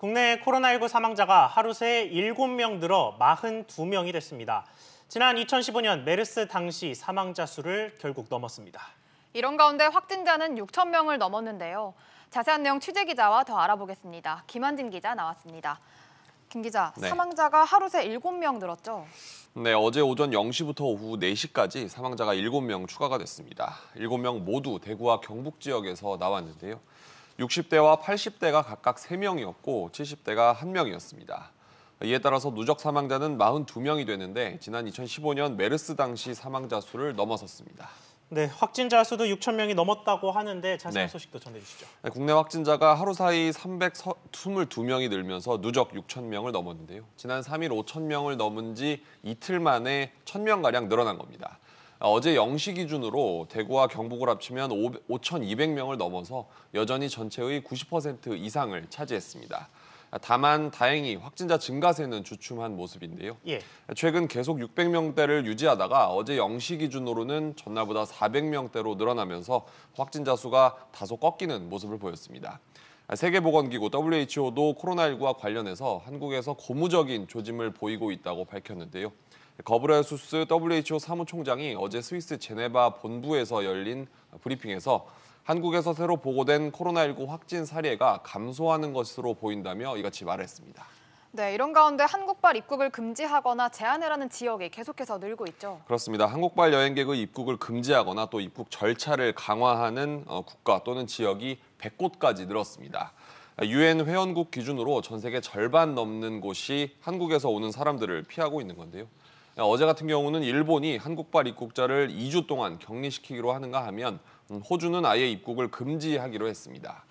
국내 코로나19 사망자가 하루 새 7명 늘어 42명이 됐습니다. 지난 2015년 메르스 당시 사망자 수를 결국 넘었습니다. 이런 가운데 확진자는 6천 명을 넘었는데요. 자세한 내용 취재 기자와 더 알아보겠습니다. 김한진 기자 나왔습니다. 김 기자, 네. 사망자가 하루 새 7명 늘었죠? 네, 어제 오전 0시부터 오후 4시까지 사망자가 7명 추가가 됐습니다. 7명 모두 대구와 경북 지역에서 나왔는데요. 60대와 80대가 각각 3명이었고 70대가 1명이었습니다. 이에 따라서 누적 사망자는 42명이 되는데 지난 2015년 메르스 당시 사망자 수를 넘어섰습니다. 네, 확진자 수도 6천 명이 넘었다고 하는데 자세한 네. 소식도 전해주시죠. 네, 국내 확진자가 하루 사이 322명이 늘면서 누적 6천 명을 넘었는데요. 지난 3일 5천 명을 넘은 지 이틀 만에 천 명가량 늘어난 겁니다. 어제 0시 기준으로 대구와 경북을 합치면 5,200명을 넘어서 여전히 전체의 90% 이상을 차지했습니다. 다만 다행히 확진자 증가세는 주춤한 모습인데요. 예. 최근 계속 600명대를 유지하다가 어제 0시 기준으로는 전날보다 400명대로 늘어나면서 확진자 수가 다소 꺾이는 모습을 보였습니다. 세계보건기구 WHO도 코로나19와 관련해서 한국에서 고무적인 조짐을 보이고 있다고 밝혔는데요. 거브레수스 WHO 사무총장이 어제 스위스 제네바 본부에서 열린 브리핑에서 한국에서 새로 보고된 코로나19 확진 사례가 감소하는 것으로 보인다며 이같이 말했습니다. 네, 이런 가운데 한국발 입국을 금지하거나 제한을 하는 지역이 계속해서 늘고 있죠. 그렇습니다. 한국발 여행객의 입국을 금지하거나 또 입국 절차를 강화하는 어, 국가 또는 지역이 100곳까지 늘었습니다. 유엔 회원국 기준으로 전 세계 절반 넘는 곳이 한국에서 오는 사람들을 피하고 있는 건데요. 어제 같은 경우는 일본이 한국발 입국자를 2주 동안 격리시키기로 하는가 하면 음, 호주는 아예 입국을 금지하기로 했습니다.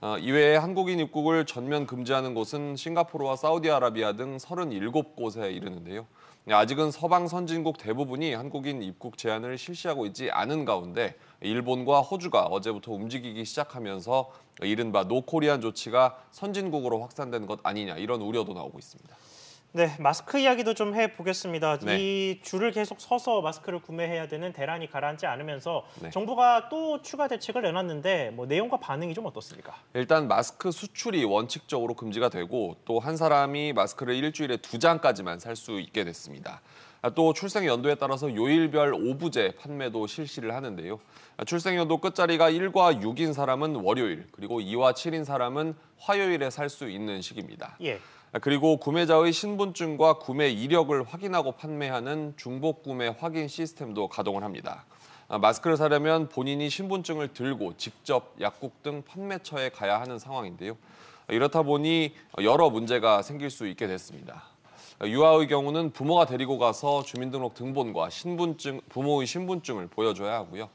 어, 이외에 한국인 입국을 전면 금지하는 곳은 싱가포르와 사우디아라비아 등 37곳에 이르는데요. 아직은 서방 선진국 대부분이 한국인 입국 제한을 실시하고 있지 않은 가운데 일본과 호주가 어제부터 움직이기 시작하면서 이른바 노코리안 조치가 선진국으로 확산된 것 아니냐 이런 우려도 나오고 있습니다. 네, 마스크 이야기도 좀 해보겠습니다. 네. 이 줄을 계속 서서 마스크를 구매해야 되는 대란이 가라앉지 않으면서 네. 정부가 또 추가 대책을 내놨는데 뭐 내용과 반응이 좀 어떻습니까? 일단 마스크 수출이 원칙적으로 금지가 되고 또 한 사람이 마스크를 일주일에 두 장까지만 살 수 있게 됐습니다. 아, 또 출생 연도에 따라서 요일별 오부제 판매도 실시를 하는데요. 아, 출생 연도 끝자리가 1과 6인 사람은 월요일, 그리고 2와 7인 사람은 화요일에 살 수 있는 시기입니다 예. 아, 그리고 구매자의 신분증과 구매 이력을 확인하고 판매하는 중복 구매 확인 시스템도 가동을 합니다. 마스크를 사려면 본인이 신분증을 들고 직접 약국 등 판매처에 가야 하는 상황인데요. 이렇다 보니 여러 문제가 생길 수 있게 됐습니다. 유아의 경우는 부모가 데리고 가서 주민등록 등본과 신분증, 부모의 신분증을 보여줘야 하고요.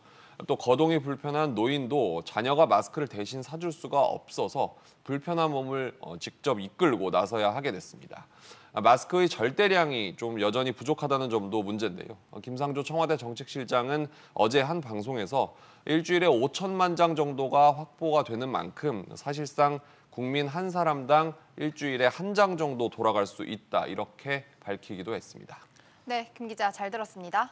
또 거동이 불편한 노인도 자녀가 마스크를 대신 사줄 수가 없어서 불편한 몸을 어, 직접 이끌고 나서야 하게 됐습니다. 아, 마스크의 절대량이 좀 여전히 부족하다는 점도 문제인데요. 어, 김상조 청와대 정책실장은 어제 한 방송에서 일주일에 5천만 장 정도가 확보가 되는 만큼 사실상 국민 한 사람당 일주일에 한 장 정도 돌아갈 수 있다 이렇게 밝히기도 했습니다. 네, 김 기자 잘 들었습니다.